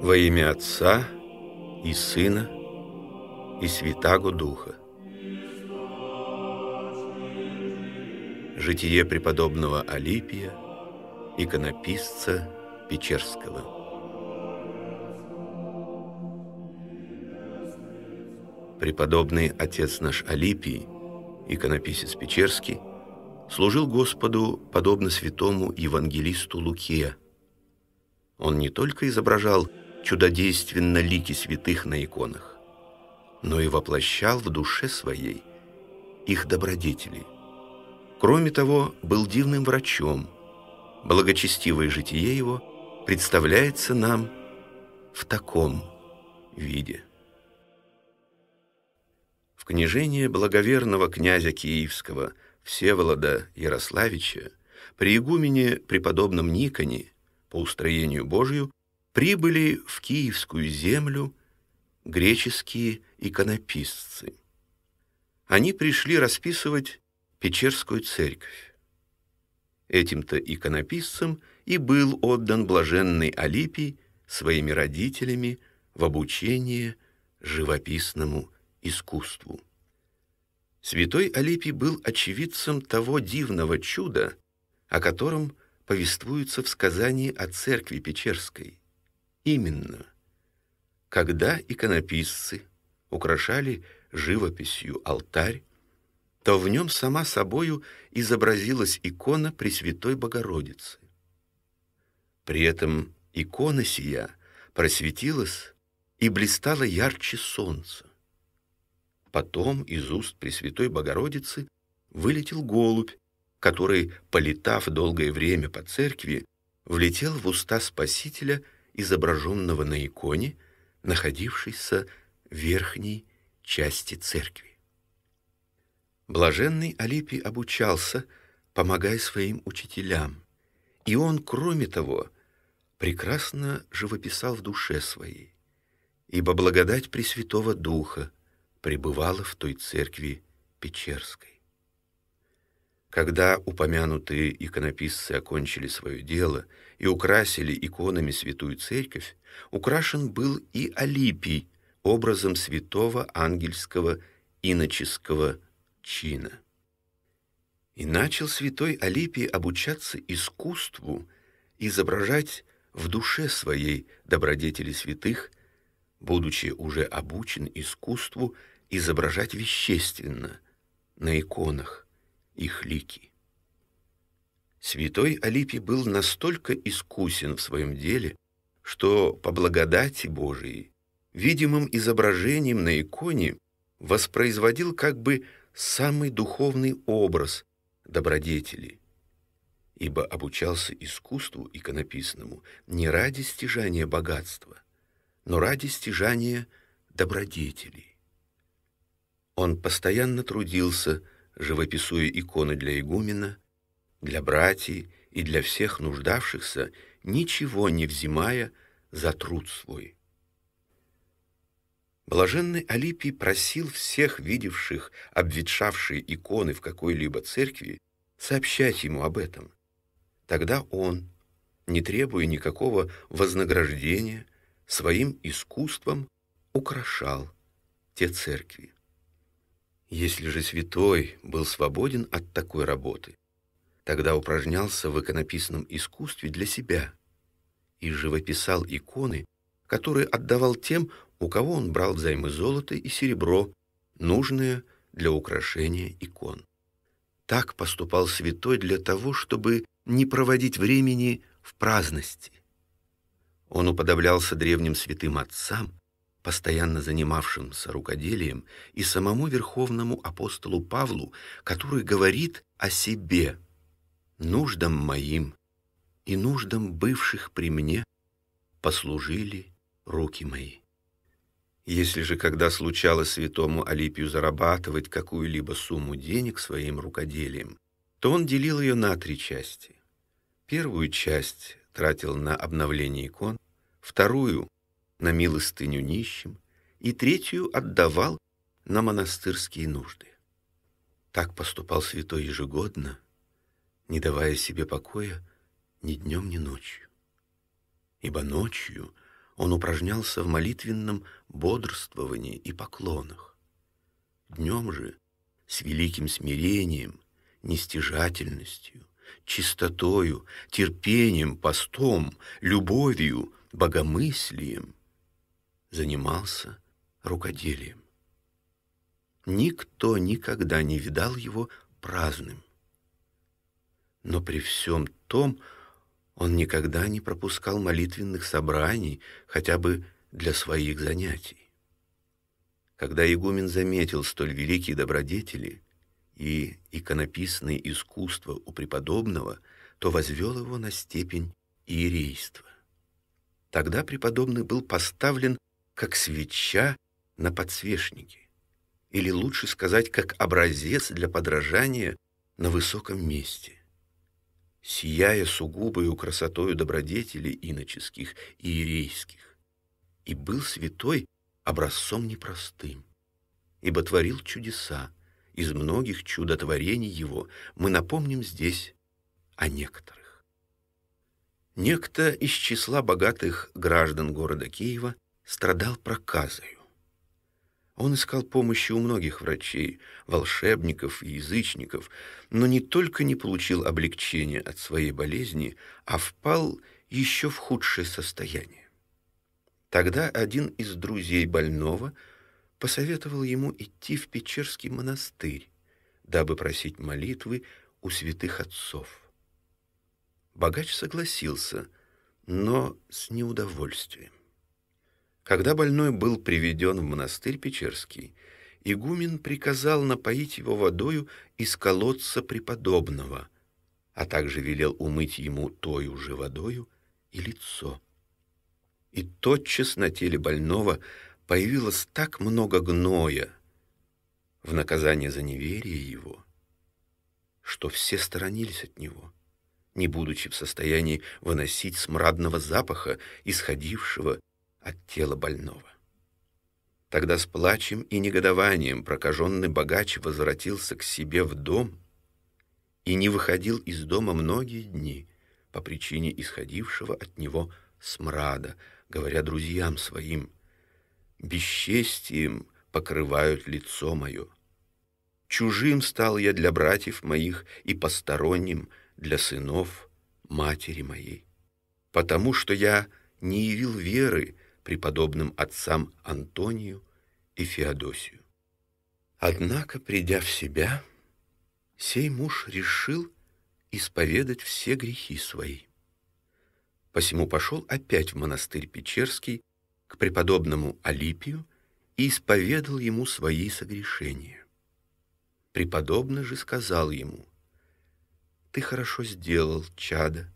Во имя Отца и Сына и Святаго Духа. Житие преподобного Алипия, иконописца Печерского. Преподобный отец наш Алипий, иконописец Печерский, служил Господу подобно святому евангелисту Луке. Он не только изображал чудодейственно лики святых на иконах, но и воплощал в душе своей их добродетели. Кроме того, был дивным врачом. Благочестивое житие его представляется нам в таком виде. В княжение благоверного князя Киевского Всеволода Ярославича при игумене преподобном Никоне по устроению Божию прибыли в Киевскую землю греческие иконописцы. Они пришли расписывать Печерскую церковь. Этим-то иконописцам и был отдан блаженный Алипий своими родителями в обучение живописному искусству. Святой Алипий был очевидцем того дивного чуда, о котором повествуется в сказании о церкви Печерской. Именно, когда иконописцы украшали живописью алтарь, то в нем сама собою изобразилась икона Пресвятой Богородицы. При этом икона сия просветилась и блистала ярче солнца. Потом из уст Пресвятой Богородицы вылетел голубь, который, полетав долгое время по церкви, влетел в уста Спасителя – изображенного на иконе, находившейся в верхней части церкви. Блаженный Алипий обучался, помогая своим учителям, и он, кроме того, прекрасно живописал в душе своей, ибо благодать Пресвятого Духа пребывала в той церкви Печерской. Когда упомянутые иконописцы окончили свое дело и украсили иконами святую церковь, украшен был и Алипий, образом святого ангельского иноческого чина. И начал святой Алипий обучаться искусству, изображать в душе своей добродетели святых, будучи уже обучен искусству изображать вещественно, на иконах их лики. Святой Алипий был настолько искусен в своем деле, что по благодати Божией, видимым изображением на иконе, воспроизводил как бы самый духовный образ добродетели, ибо обучался искусству иконописному не ради стяжания богатства, но ради стяжания добродетелей. Он постоянно трудился, живописуя иконы для игумена, для братьев и для всех нуждавшихся, ничего не взимая за труд свой. Блаженный Алипий просил всех видевших обветшавшие иконы в какой-либо церкви сообщать ему об этом. Тогда он, не требуя никакого вознаграждения, своим искусством украшал те церкви. Если же святой был свободен от такой работы, тогда упражнялся в иконописном искусстве для себя и живописал иконы, которые отдавал тем, у кого он брал взаймы золото и серебро, нужное для украшения икон. Так поступал святой для того, чтобы не проводить времени в праздности. Он уподоблялся древним святым отцам, постоянно занимавшимся рукоделием, и самому верховному апостолу Павлу, который говорит о себе, нуждам моим и нуждам бывших при мне послужили руки мои. Если же, когда случалось святому Алипию зарабатывать какую-либо сумму денег своим рукоделием, то он делил ее на три части. Первую часть тратил на обновление икон, вторую на милостыню нищим и третью отдавал на монастырские нужды. Так поступал святой ежегодно, не давая себе покоя ни днем, ни ночью. Ибо ночью он упражнялся в молитвенном бодрствовании и поклонах. Днем же с великим смирением, нестяжательностью, чистотою, терпением, постом, любовью, богомыслием – занимался рукоделием. Никто никогда не видал его праздным. Но при всем том он никогда не пропускал молитвенных собраний хотя бы для своих занятий. Когда игумен заметил столь великие добродетели и иконописное искусство у преподобного, то возвел его на степень иерейства. Тогда преподобный был поставлен как свеча на подсвечнике, или лучше сказать, как образец для подражания на высоком месте. Сияя сугубою красотою добродетелей иноческих и иерейских, и был святой образцом непростым, ибо творил чудеса, из многих чудотворений его мы напомним здесь о некоторых. Некто из числа богатых граждан города Киева – страдал проказою. Он искал помощи у многих врачей, волшебников и язычников, но не только не получил облегчения от своей болезни, а впал еще в худшее состояние. Тогда один из друзей больного посоветовал ему идти в Печерский монастырь, дабы просить молитвы у святых отцов. Богач согласился, но с неудовольствием. Когда больной был приведен в монастырь Печерский, игумен приказал напоить его водою из колодца преподобного, а также велел умыть ему тою же водою и лицо. И тотчас на теле больного появилось так много гноя в наказание за неверие его, что все сторонились от него, не будучи в состоянии выносить смрадного запаха, исходившего от тела больного. Тогда с плачем и негодованием прокаженный богач возвратился к себе в дом и не выходил из дома многие дни по причине исходившего от него смрада, говоря друзьям своим, «Бесчестием покрывают лицо мое. Чужим стал я для братьев моих и посторонним для сынов матери моей, потому что я не явил веры, преподобным отцам Антонию и Феодосию. Однако, придя в себя, сей муж решил исповедать все грехи свои. Посему пошел опять в монастырь Печерский к преподобному Алипию и исповедал ему свои согрешения. Преподобный же сказал ему, «Ты хорошо сделал, чадо,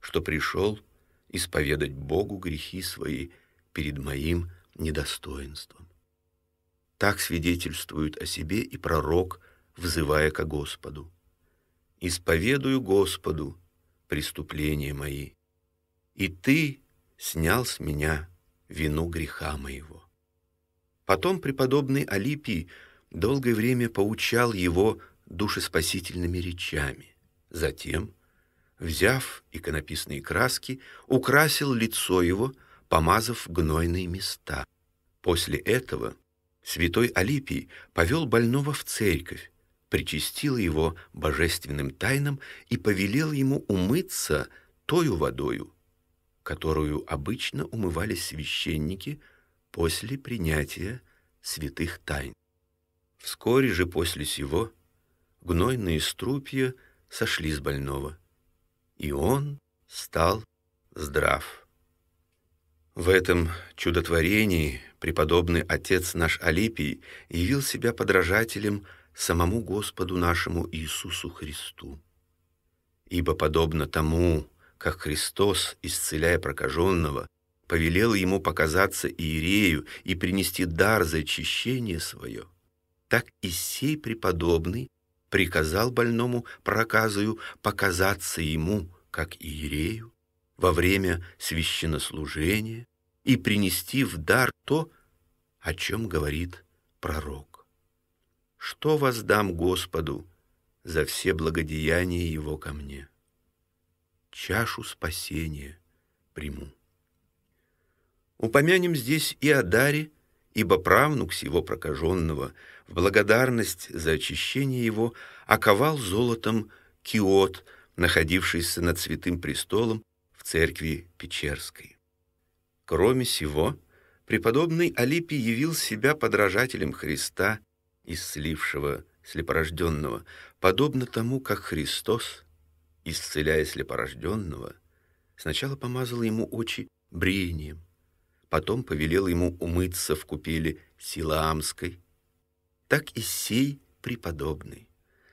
что пришел исповедать Богу грехи свои перед моим недостоинством. Так свидетельствует о себе и пророк, взывая ко Господу. «Исповедую Господу преступления мои, и Ты снял с меня вину греха моего». Потом преподобный Алипий долгое время поучал его душеспасительными речами. Затем, взяв иконописные краски, украсил лицо его – помазав гнойные места. После этого святой Алипий повел больного в церковь, причастил его божественным тайнам и повелел ему умыться тою водою, которую обычно умывались священники после принятия святых тайн. Вскоре же после сего гнойные струпья сошли с больного, и он стал здрав. В этом чудотворении преподобный отец наш Алипий явил себя подражателем самому Господу нашему Иисусу Христу. Ибо подобно тому, как Христос, исцеляя прокаженного, повелел ему показаться Иерею и принести дар за очищение свое, так и сей преподобный приказал больному проказою показаться ему, как Иерею, во время священнослужения и принести в дар то, о чем говорит пророк. Что воздам Господу за все благодеяния Его ко мне? Чашу спасения приму. Упомянем здесь и о даре, ибо правнук сего прокаженного в благодарность за очищение его оковал золотом киот, находившийся над святым престолом церкви Печерской. Кроме сего, преподобный Алипий явил себя подражателем Христа, исцелившего слепорожденного, подобно тому, как Христос, исцеляя слепорожденного, сначала помазал ему очи брением, потом повелел ему умыться в купели Силаамской, так и сей преподобный.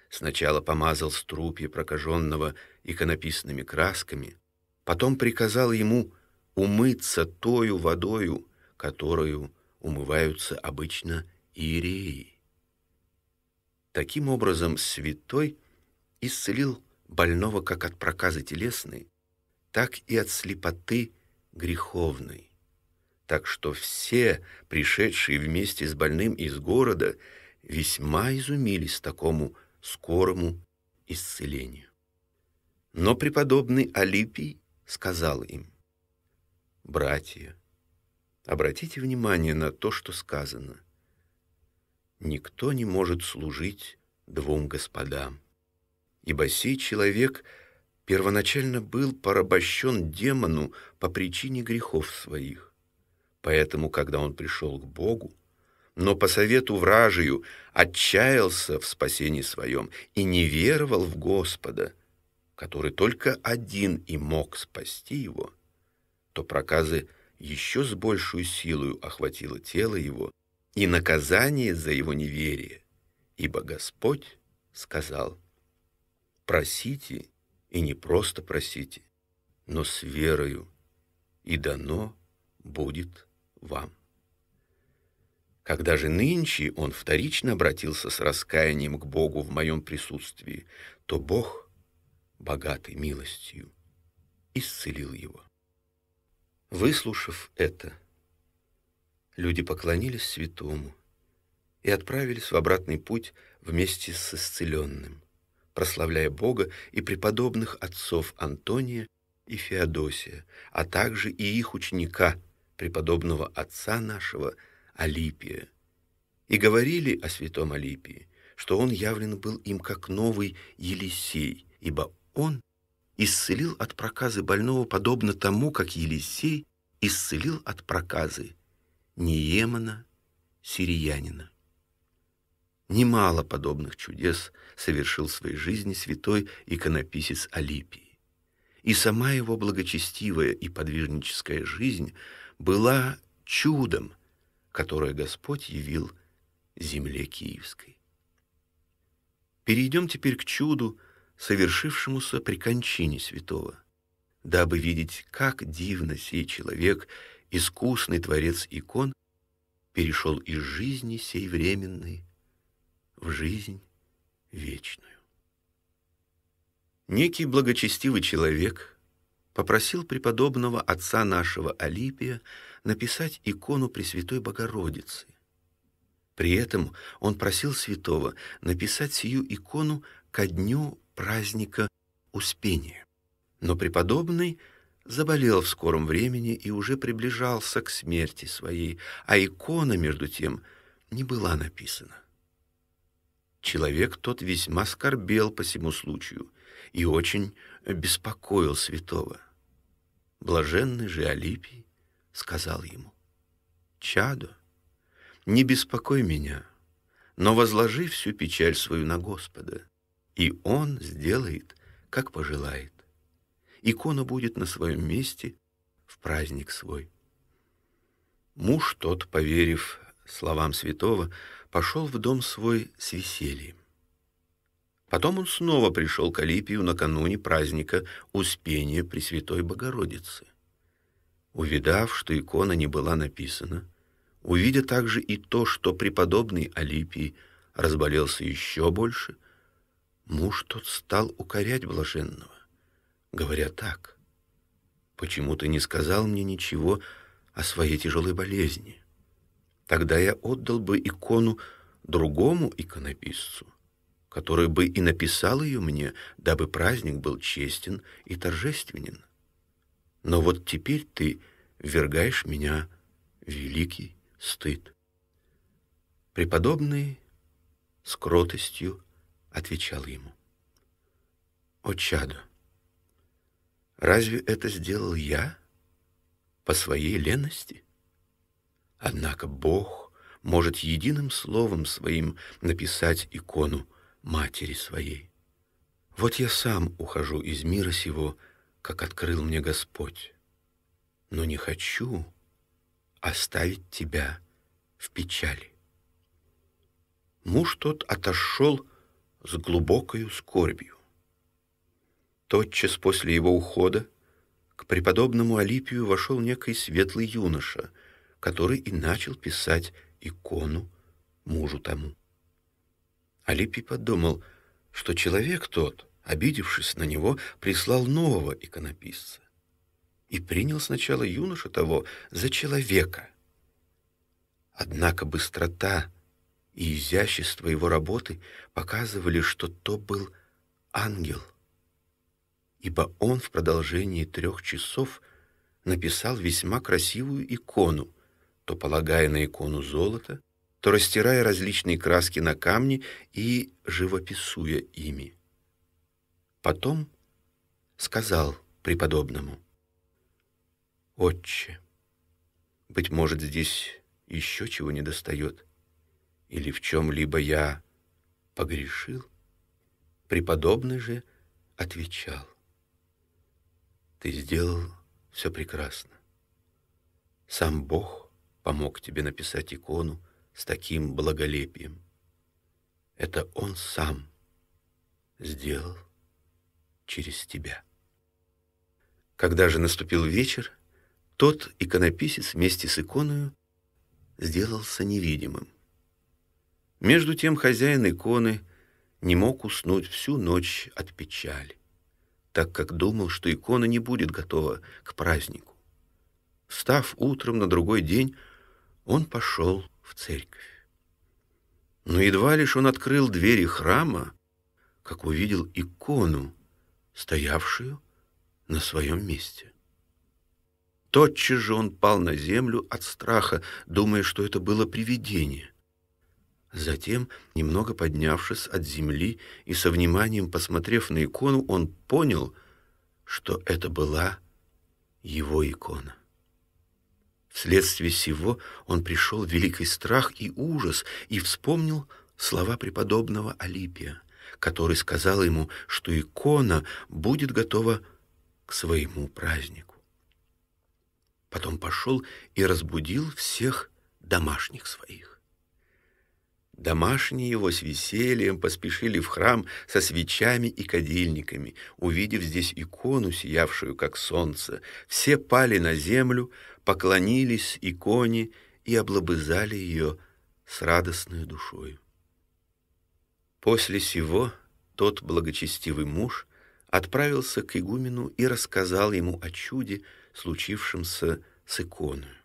Сначала помазал струпье прокаженного иконописными красками, Потом приказал ему умыться тою водою, которую умываются обычно иереи. Таким образом, святой исцелил больного как от проказы телесной, так и от слепоты греховной. Так что все, пришедшие вместе с больным из города, весьма изумились такому скорому исцелению. Но преподобный Алипий сказал им, «Братья, обратите внимание на то, что сказано. Никто не может служить двум господам, ибо сей человек первоначально был порабощен демону по причине грехов своих. Поэтому, когда он пришел к Богу, но по совету вражию отчаялся в спасении своем и не веровал в Господа — который только один и мог спасти его, то проказы еще с большую силою охватило тело его и наказание за его неверие, ибо Господь сказал, «Просите, и не просто просите, но с верою, и дано будет вам». Когда же нынче он вторично обратился с раскаянием к Богу в моем присутствии, то Бог богатый милостью, исцелил его. Выслушав это, люди поклонились святому и отправились в обратный путь вместе с исцеленным, прославляя Бога и преподобных отцов Антония и Феодосия, а также и их ученика, преподобного отца нашего Алипия. И говорили о святом Алипии, что он явлен был им как новый Елисей, ибо он исцелил от проказы больного подобно тому, как Елисей исцелил от проказы Неемана, сириянина. Немало подобных чудес совершил в своей жизни святой иконописец Алипий. И сама его благочестивая и подвижническая жизнь была чудом, которое Господь явил земле киевской. Перейдем теперь к чуду, совершившемуся при кончине святого, дабы видеть, как дивно сей человек, искусный творец икон, перешел из жизни сей временной в жизнь вечную. Некий благочестивый человек попросил преподобного отца нашего Алипия написать икону Пресвятой Богородицы. При этом он просил святого написать сию икону ко дню праздника Успения. Но преподобный заболел в скором времени и уже приближался к смерти своей, а икона, между тем, не была написана. Человек тот весьма скорбел по всему случаю и очень беспокоил святого. Блаженный же Алипий сказал ему, «Чадо, не беспокой меня, но возложи всю печаль свою на Господа, и он сделает, как пожелает. Икона будет на своем месте в праздник свой. Муж тот, поверив словам святого, пошел в дом свой с весельем. Потом он снова пришел к Алипию накануне праздника Успения Пресвятой Богородицы. Увидав, что икона не была написана, увидя также и то, что преподобный Алипий разболелся еще больше — Муж тот стал укорять блаженного, говоря так. «Почему ты не сказал мне ничего о своей тяжелой болезни? Тогда я отдал бы икону другому иконописцу, который бы и написал ее мне, дабы праздник был честен и торжественен. Но вот теперь ты ввергаешь меня в великий стыд». Преподобный с кротостью отвечал ему. «О, чадо! Разве это сделал я по своей лености? Однако Бог может единым словом своим написать икону матери своей. Вот я сам ухожу из мира сего, как открыл мне Господь, но не хочу оставить тебя в печали». Муж тот отошел с глубокою скорбью. Тотчас после его ухода к преподобному Алипию вошел некий светлый юноша, который и начал писать икону мужу тому. Алипий подумал, что человек тот, обидевшись на него, прислал нового иконописца и принял сначала юноша того за человека. Однако быстрота — и изящество его работы показывали, что то был ангел, ибо он в продолжении трех часов написал весьма красивую икону, то полагая на икону золото, то растирая различные краски на камне и живописуя ими. Потом сказал преподобному, «Отче, быть может, здесь еще чего не достает» или в чем-либо я погрешил? Преподобный же отвечал, «Ты сделал все прекрасно. Сам Бог помог тебе написать икону с таким благолепием. Это Он сам сделал через тебя». Когда же наступил вечер, тот иконописец вместе с иконою сделался невидимым. Между тем хозяин иконы не мог уснуть всю ночь от печали, так как думал, что икона не будет готова к празднику. Встав утром на другой день, он пошел в церковь. Но едва лишь он открыл двери храма, как увидел икону, стоявшую на своем месте. Тотчас же он пал на землю от страха, думая, что это было привидение. Затем, немного поднявшись от земли и со вниманием посмотрев на икону, он понял, что это была его икона. Вследствие всего он пришел в великий страх и ужас и вспомнил слова преподобного Алипия, который сказал ему, что икона будет готова к своему празднику. Потом пошел и разбудил всех домашних своих. Домашние его с весельем поспешили в храм со свечами и кадильниками. Увидев здесь икону, сиявшую как солнце, все пали на землю, поклонились иконе и облобызали ее с радостной душой. После сего тот благочестивый муж отправился к игумену и рассказал ему о чуде, случившемся с иконой.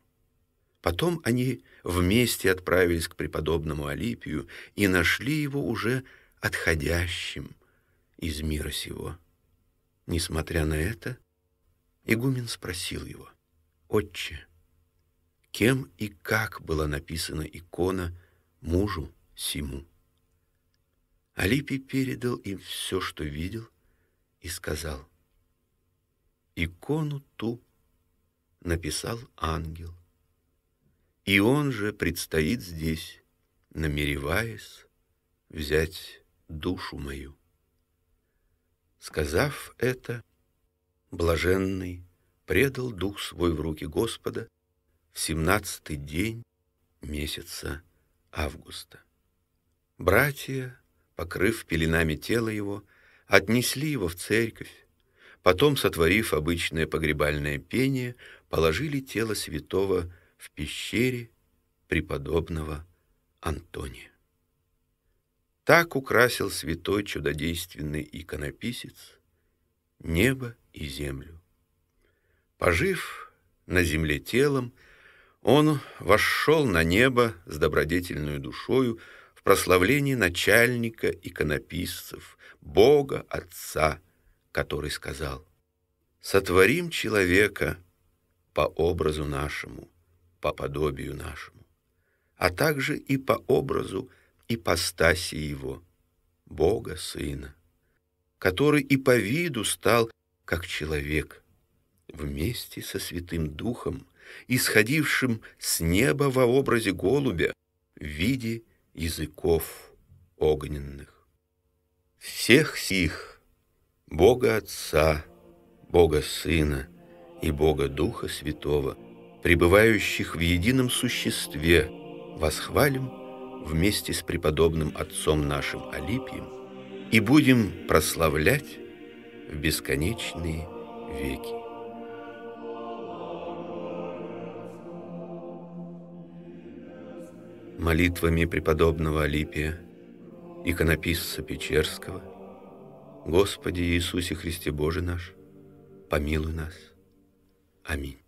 Потом они вместе отправились к преподобному Алипию и нашли его уже отходящим из мира сего. Несмотря на это, игумен спросил его, «Отче, кем и как была написана икона мужу сему?» Алипий передал им все, что видел, и сказал, «Икону ту написал ангел» И он же предстоит здесь, намереваясь взять душу мою. Сказав это, блаженный предал дух свой в руки Господа в семнадцатый день месяца августа. Братья, покрыв пеленами тело его, отнесли его в церковь, потом, сотворив обычное погребальное пение, положили тело святого Иисуса в пещере преподобного Антония. Так украсил святой чудодейственный иконописец небо и землю. Пожив на земле телом, он вошел на небо с добродетельную душою в прославление начальника иконописцев, Бога Отца, который сказал «Сотворим человека по образу нашему» по подобию нашему, а также и по образу и постаси его, Бога Сына, который и по виду стал как человек, вместе со Святым Духом, исходившим с неба во образе голубя в виде языков огненных. Всех сих, Бога Отца, Бога Сына и Бога Духа Святого – пребывающих в едином существе, восхвалим вместе с преподобным отцом нашим Алипием и будем прославлять в бесконечные веки. Молитвами преподобного Алипия, иконописца Печерского, Господи Иисусе Христе Боже наш, помилуй нас. Аминь.